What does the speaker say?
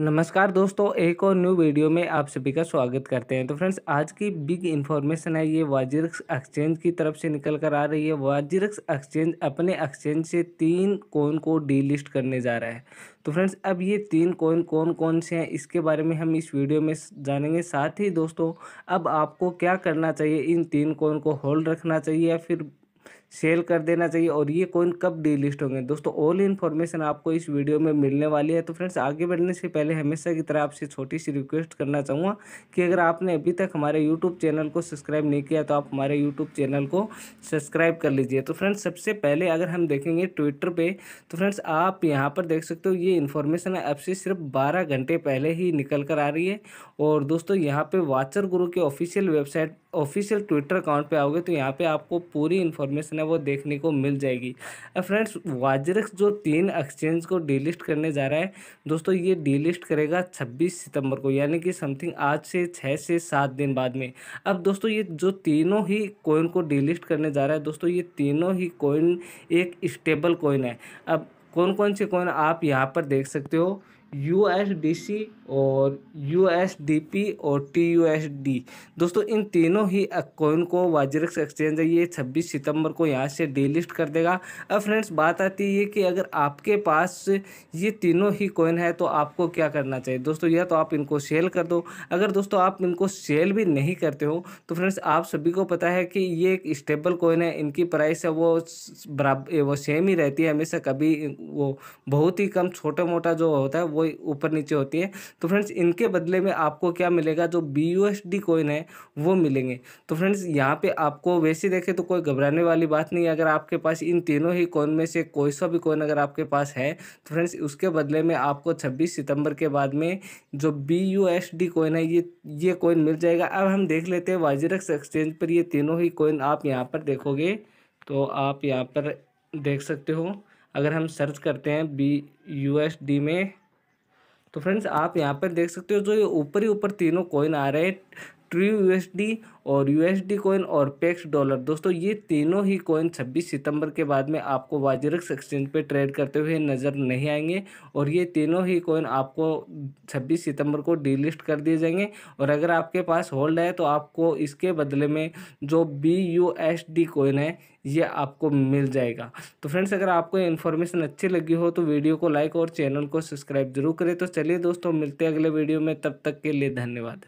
नमस्कार दोस्तों एक और न्यू वीडियो में आप सभी का स्वागत करते हैं तो फ्रेंड्स आज की बिग इन्फॉर्मेशन है ये वाजिरक्स एक्सचेंज की तरफ से निकल कर आ रही है वाजिरक्स एक्सचेंज अपने एक्सचेंज से तीन कोइन को डीलिस्ट करने जा रहा है तो फ्रेंड्स अब ये तीन कोइन कौन कौन से हैं इसके बारे में हम इस वीडियो में जानेंगे साथ ही दोस्तों अब आपको क्या करना चाहिए इन तीन कोइन को होल्ड रखना चाहिए या फिर सेल कर देना चाहिए और ये कॉइन कब डीलिस्ट होंगे दोस्तों ऑल इन्फॉर्मेशन आपको इस वीडियो में मिलने वाली है तो फ्रेंड्स आगे बढ़ने से पहले हमेशा की तरह आपसे छोटी सी रिक्वेस्ट करना चाहूँगा कि अगर आपने अभी तक हमारे यूट्यूब चैनल को सब्सक्राइब नहीं किया तो आप हमारे यूट्यूब चैनल को सब्सक्राइब कर लीजिए तो फ्रेंड्स सबसे पहले अगर हम देखेंगे ट्विटर पर तो फ्रेंड्स आप यहाँ पर देख सकते हो ये इन्फॉर्मेशन आपसे सिर्फ बारह घंटे पहले ही निकल कर आ रही है और दोस्तों यहाँ पर वाचर गुरु के official website official Twitter account पर आओगे तो यहाँ पर आपको पूरी इन्फॉर्मेशन इन्फॉर्मेशन है वो देखने को मिल जाएगी अब फ्रेंड्स वाजरक्स जो तीन एक्सचेंज को डीलिस्ट करने जा रहा है दोस्तों ये डीलिस्ट करेगा छब्बीस सितंबर को यानी कि समथिंग आज से छः से सात दिन बाद में अब दोस्तों ये जो तीनों ही कोइन को डीलिस्ट करने जा रहा है दोस्तों ये तीनों ही कोइन एक स्टेबल कोइन है अब कौन कौन से कोइन आप यहाँ पर देख सकते हो यू एस डी सी और यू एस डी पी और टी यू एस डी दोस्तों इन तीनों ही कोइन को वाजरक्स एक्सचेंज है ये छब्बीस सितंबर को यहाँ से डीलिस्ट कर देगा अब फ्रेंड्स बात आती है कि अगर आपके पास ये तीनों ही कोइन है तो आपको क्या करना चाहिए दोस्तों या तो आप इनको सेल कर दो अगर दोस्तों आप इनको सेल भी नहीं करते हो तो फ्रेंड्स आप सभी को पता है कि ये एक स्टेबल कोइन है इनकी प्राइस है वो बराबर वो सेम ही रहती है हमेशा कभी वो बहुत ही कम छोटा मोटा जो होता है वो कोई ऊपर नीचे होती है तो फ्रेंड्स इनके बदले में आपको क्या मिलेगा जो B U S D coin है वो मिलेंगे तो फ्रेंड्स यहाँ पे आपको वैसे देखें तो कोई घबराने वाली बात नहीं है अगर आपके पास इन तीनों ही कोइन में से कोई सा भी कोइन अगर आपके पास है तो फ्रेंड्स उसके बदले में आपको छब्बीस सितंबर के बाद में जो B U S D coin है ये ये कोइन मिल जाएगा अब हम देख लेते हैं वाजिरक्स एक्सचेंज पर ये तीनों ही कोइन आप यहाँ पर देखोगे तो आप यहाँ पर देख सकते हो अगर हम सर्च करते हैं बी यू एस डी में तो फ्रेंड्स आप यहाँ पर देख सकते हो जो ये ऊपर ही ऊपर तीनों कॉइन आ रहे हैं ट्रू यू और यू एस कॉइन और पेक्स डॉलर e दोस्तों ये तीनों ही कॉइन 26 सितंबर के बाद में आपको वाजरिक्स एक्सचेंज पे ट्रेड करते हुए नज़र नहीं आएंगे और ये तीनों ही कॉइन आपको 26 सितंबर को डीलिस्ट कर दिए जाएंगे और अगर आपके पास होल्ड है तो आपको इसके बदले में जो B U S D coin है ये आपको मिल जाएगा तो फ्रेंड्स अगर आपको इन्फॉर्मेशन अच्छी लगी हो तो वीडियो को लाइक और चैनल को सब्सक्राइब जरूर करें तो चलिए दोस्तों मिलते हैं अगले वीडियो में तब तक के लिए धन्यवाद